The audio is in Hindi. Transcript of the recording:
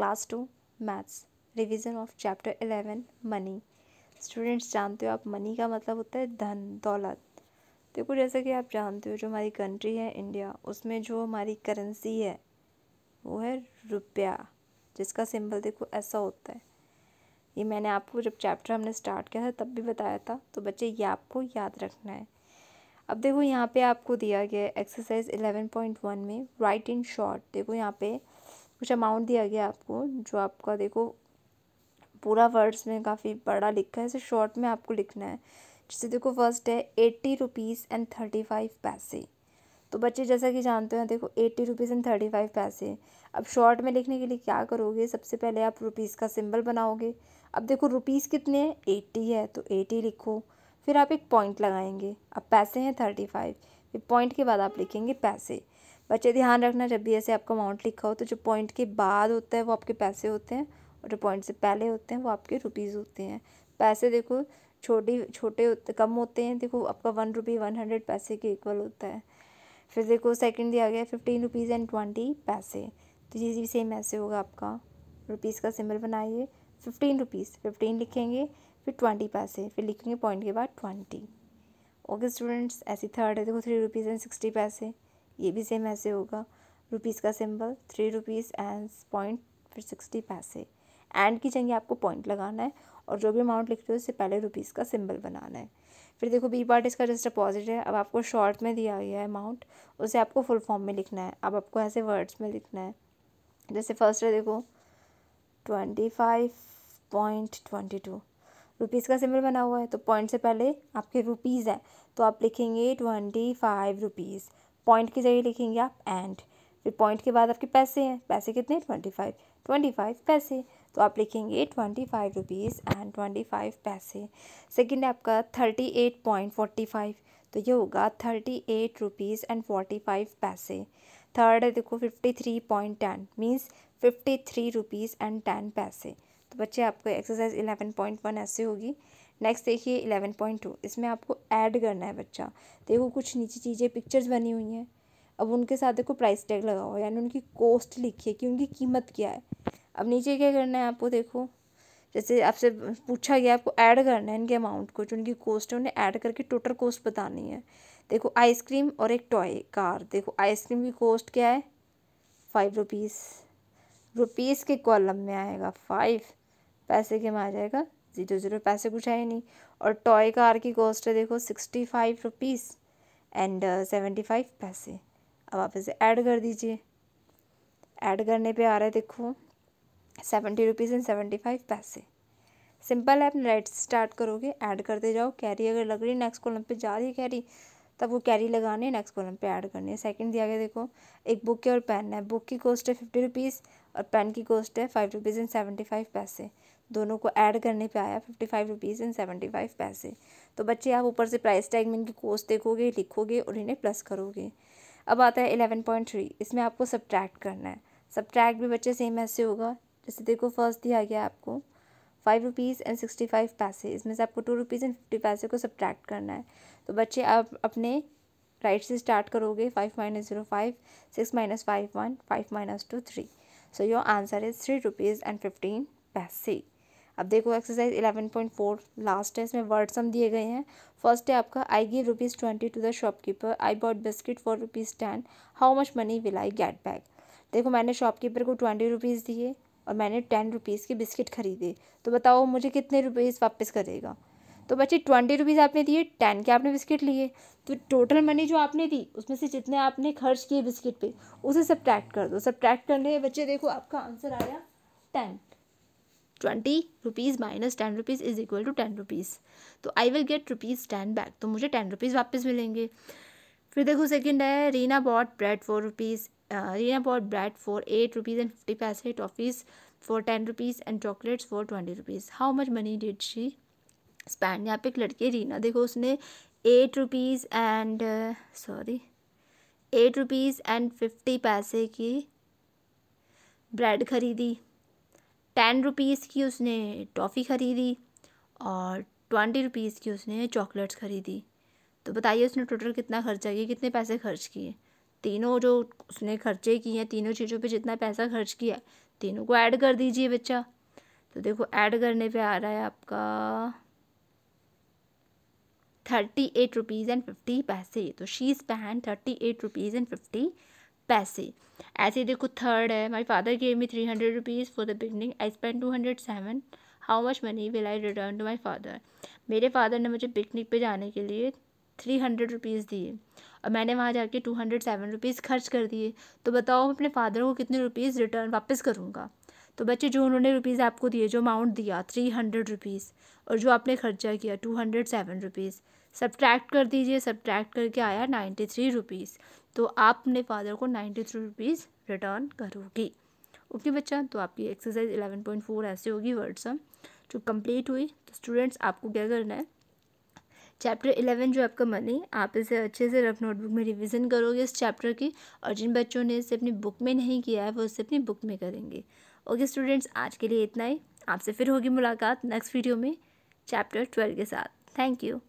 class two maths revision of chapter eleven money students जानते हो आप मनी का मतलब होता है धन दौलत देखो जैसे कि आप जानते हो जो हमारी कंट्री है इंडिया उसमें जो हमारी करेंसी है वो है रुपया जिसका सिंबल देखो ऐसा होता है ये मैंने आपको जब चैप्टर हमने स्टार्ट किया था तब भी बताया था तो बच्चे ये आपको याद रखना है अब देखो यहाँ पे आपको दिया गया है एक्सरसाइज वन में राइट इन शॉर्ट देखो यहाँ पे कुछ अमाउंट दिया गया आपको जो आपका देखो पूरा वर्ड्स में काफ़ी बड़ा लिखा है इसे शॉर्ट में आपको लिखना है जैसे देखो फर्स्ट है eighty rupees and thirty five पैसे तो बच्चे जैसा कि जानते हैं देखो eighty rupees and thirty five पैसे अब शॉर्ट में लिखने के लिए क्या करोगे सबसे पहले आप रुपीज़ का सिंबल बनाओगे अब देखो रुपीज़ कितने हैं एट्टी है तो एटी लिखो फिर आप एक पॉइंट लगाएंगे अब पैसे हैं थर्टी फाइव फिर पॉइंट के बाद आप लिखेंगे पैसे बच्चे ध्यान रखना जब भी ऐसे आपका अमाउंट लिखा हो तो जो पॉइंट के बाद होता है वो आपके पैसे होते हैं और जो पॉइंट से पहले होते हैं वो आपके रुपीज़ होते हैं पैसे देखो छोटी छोटे होते कम होते हैं देखो आपका वन रुपी वन हंड्रेड पैसे के इक्वल होता है फिर देखो सेकंड दिया गया फिफ्टीन रुपीज़ एंड ट्वेंटी पैसे तो ये भी सेम ऐसे होगा आपका रुपीज़ का सिंबल बनाइए फिफ्टीन रुपीज़ फिफ्टीन लिखेंगे फिर ट्वेंटी पैसे फिर लिखेंगे पॉइंट के बाद ट्वेंटी ओके स्टूडेंट्स ऐसी थर्ड है देखो थ्री रुपीज़ एंड सिक्सटी पैसे ये भी सेम ऐसे होगा रुपीज़ का symbol three rupees and point फिर सिक्सटी पैसे एंड की जगह आपको पॉइंट लगाना है और जो भी अमाउंट लिखते हो उससे पहले रुपीज़ का सिंबल बनाना है फिर देखो बी पार्ट इसका जस्ट अपोजिट है अब आपको शॉर्ट में दिया गया है अमाउंट उसे आपको फुल फॉर्म में लिखना है अब आपको ऐसे वर्ड्स में लिखना है जैसे फर्स्ट है देखो twenty five point twenty two rupees का सिंबल बना हुआ है तो पॉइंट से पहले आपके रुपीज़ हैं तो आप लिखेंगे ट्वेंटी फाइव रुपीज़ पॉइंट की जगह लिखेंगे आप एंड फिर पॉइंट के बाद आपके पैसे हैं पैसे कितने ट्वेंटी फाइव ट्वेंटी फाइव पैसे तो आप लिखेंगे twenty five rupees and twenty five पैसे सेकेंड आपका thirty eight point forty five तो ये होगा thirty eight rupees and forty five पैसे थर्ड है देखो fifty three point ten means fifty three rupees and ten पैसे तो बच्चे आपको एक्सरसाइज इलेवन पॉइंट वन ऐसे होगी नेक्स्ट देखिए इलेवन पॉइंट टू इसमें आपको ऐड करना है बच्चा देखो कुछ नीचे चीज़ें पिक्चर्स बनी हुई हैं अब उनके साथ देखो प्राइस टैग लगा हुआ है यानी उनकी कॉस्ट लिखी है कि उनकी कीमत क्या है अब नीचे क्या करना है आपको देखो जैसे आपसे पूछा गया आपको ऐड करना है इनके अमाउंट को जो उनकी कॉस्ट है उन्हें ऐड करके टोटल कॉस्ट बतानी है देखो आइसक्रीम और एक टॉय कार देखो आइसक्रीम की कॉस्ट क्या है फाइव रुपीज़ रुपीज़ के कॉलम में आएगा फाइव पैसे के में आ जाएगा ज़ीरो ज़ीरो पैसे कुछ है ही नहीं और टॉय कार की कॉस्ट है देखो sixty five rupees and seventy five पैसे अब आप इसे ऐड कर दीजिए ऐड करने पे आ रहा है देखो seventy rupees and seventy five पैसे सिंपल है आप राइट स्टार्ट करोगे ऐड करते जाओ कैरी अगर लग रही है नेक्स्ट कॉलम पे जा रही है कैरी तब वो कैरी लगाने नेक्स्ट कॉलम पे ऐड करनी है सेकंड दिया गया देखो एक बुक है और पेन है बुक की कॉस्ट है फिफ्टी रुपीज़ और पेन की कॉस्ट है five rupees and seventy five पैसे दोनों को ऐड करने पे आया fifty five rupees and seventy five पैसे तो बच्चे आप ऊपर से प्राइस टैग में इनकी कोर्स देखोगे लिखोगे और इन्हें प्लस करोगे अब आता है एलेवन पॉइंट थ्री इसमें आपको सब्ट्रैक्ट करना है सब्ट्रैक्ट भी बच्चे सेम ऐसे होगा जैसे देखो फर्स्ट दिया गया आपको five rupees and sixty five पैसे इसमें से आपको टू रुपीज़ एंड फिफ्टी पैसे को सब्ट्रैक्ट करना है तो बच्चे आप अपने राइट से स्टार्ट करोगे five minus zero five six minus five one five minus two three so your answer is three rupees and fifteen पैसे अब देखो exercise eleven point four last है इसमें वर्ड सम दिए गए हैं फर्स्ट है आपका I give rupees twenty to the shopkeeper I bought biscuit for rupees ten how much money will I get back देखो मैंने शॉपकीपर को ट्वेंटी रुपीज़ दिए और मैंने टेन रुपीज़ के बिस्किट खरीदे तो बताओ मुझे कितने रुपीज़ वापस करेगा तो बच्चे ट्वेंटी रुपीज़ आपने दिए टेन के आपने बिस्किट लिए तो टोटल मनी जो आपने दी उसमें से जितने आपने खर्च किए बिस्किट पे उसे सब्ट्रैक्ट कर दो सब्ट्रैक्ट करने बच्चे देखो आपका आंसर आया ten twenty rupees minus ten rupees is equal to ten rupees तो I will get rupees ten back तो मुझे टेन रुपीज़ वापस मिलेंगे फिर देखो सेकंड है Reena bought bread for rupees Reena bought bread for eight rupees and fifty paise toffees for ten rupees and chocolates for twenty rupees how much money did she spend यहाँ पे एक लड़की है रीना देखो उसने eight rupees and sorry eight rupees and fifty paise की ब्रेड खरीदी टेन रुपीज़ की उसने टॉफ़ी ख़रीदी और ट्वेंटी रुपीज़ की उसने चॉकलेट्स ख़रीदी तो बताइए उसने टोटल कितना खर्चा किया कितने पैसे खर्च किए तीनों जो उसने खर्चे किए हैं तीनों चीज़ों पे जितना पैसा खर्च किया तीनों को ऐड कर दीजिए बच्चा तो देखो ऐड करने पे आ रहा है आपका thirty eight rupees and fifty paise तो शी पहन thirty eight rupees and fifty paise ऐसे देखो थर्ड है my father gave me three hundred rupees for the beginning I spend two hundred seven how much money will I return to my father मेरे फादर ने मुझे पिकनिक पे जाने के लिए थ्री हंड्रेड रुपीज़ दिए और मैंने वहाँ जाके टू हंड्रेड सेवन रुपीज़ खर्च कर दिए तो बताओ मैं अपने फादर को कितने रुपीज़ रिटर्न वापस करूँगा तो बच्चे जो उन्होंने रुपीज़ आपको दिए जो अमाउंट दिया थ्री हंड्रेड रुपीज़ और जो आपने खर्चा किया two hundred seven rupees subtract कर दीजिए सब्ट्रैक्ट करके आया नाइन्टी थ्री रुपीज़ तो आप अपने फादर को नाइन्टी थ्री रुपीज़ रिटर्न करोगी ओके बच्चा तो आपकी एक्सरसाइज एलेवन पॉइंट फोर ऐसे होगी वर्ड्सम जो कंप्लीट हुई तो स्टूडेंट्स आपको क्या करना है चैप्टर इलेवन जो आपका मनी आप इसे अच्छे से रफ नोटबुक में रिविज़न करोगे इस चैप्टर की और जिन बच्चों ने इसे अपनी बुक में नहीं किया है वो इसे अपनी बुक में करेंगे ओके स्टूडेंट्स आज के लिए इतना ही आपसे फिर होगी मुलाकात नेक्स्ट वीडियो में चैप्टर ट्वेल्व के साथ थैंक यू